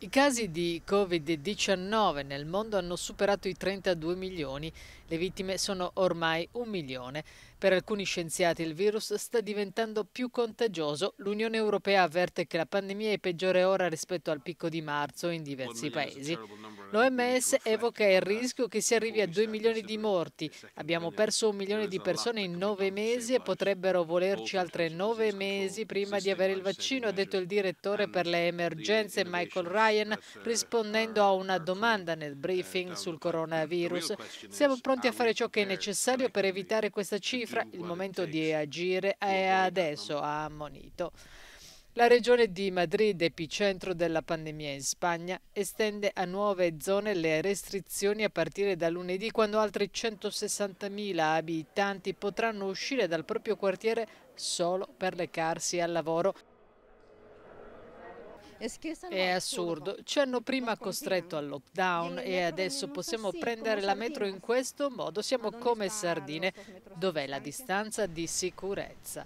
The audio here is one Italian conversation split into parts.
I casi di Covid-19 nel mondo hanno superato i 32 milioni, le vittime sono ormai un milione. Per alcuni scienziati il virus sta diventando più contagioso, l'Unione Europea avverte che la pandemia è peggiore ora rispetto al picco di marzo in diversi paesi. L'OMS evoca il rischio che si arrivi a 2 milioni di morti, abbiamo perso un milione di persone in nove mesi e potrebbero volerci altre nove mesi prima di avere il vaccino, ha detto il direttore per le emergenze Michael Ryan Ryan rispondendo a una domanda nel briefing eh, sul coronavirus. Siamo pronti a fare ciò che è necessario per evitare questa cifra. Il momento di agire è adesso, ha ammonito. La regione di Madrid, epicentro della pandemia in Spagna, estende a nuove zone le restrizioni a partire da lunedì, quando altri 160.000 abitanti potranno uscire dal proprio quartiere solo per recarsi al lavoro. È assurdo, ci hanno prima costretto al lockdown e adesso possiamo prendere la metro in questo modo, siamo come sardine, dov'è la distanza di sicurezza.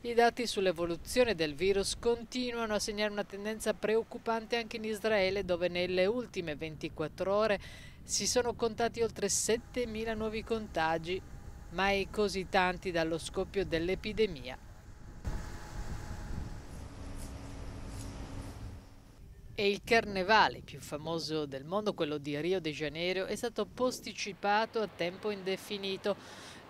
I dati sull'evoluzione del virus continuano a segnare una tendenza preoccupante anche in Israele, dove nelle ultime 24 ore si sono contati oltre 7.000 nuovi contagi, mai così tanti dallo scoppio dell'epidemia. E il carnevale più famoso del mondo, quello di Rio de Janeiro, è stato posticipato a tempo indefinito.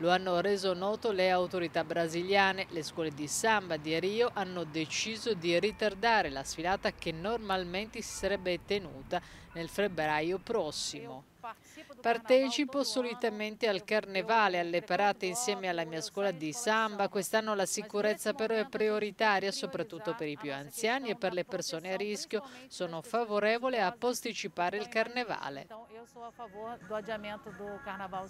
Lo hanno reso noto le autorità brasiliane. Le scuole di samba di Rio hanno deciso di ritardare la sfilata che normalmente si sarebbe tenuta nel febbraio prossimo. Partecipo solitamente al carnevale, alle parate insieme alla mia scuola di samba. Quest'anno la sicurezza però è prioritaria, soprattutto per i più anziani e per le persone a rischio. Sono favorevole a posticipare il carnevale. Io sono a favore do adiamento do carnaval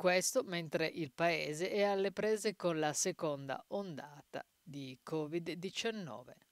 questo mentre il paese è alle prese con la seconda ondata di Covid-19.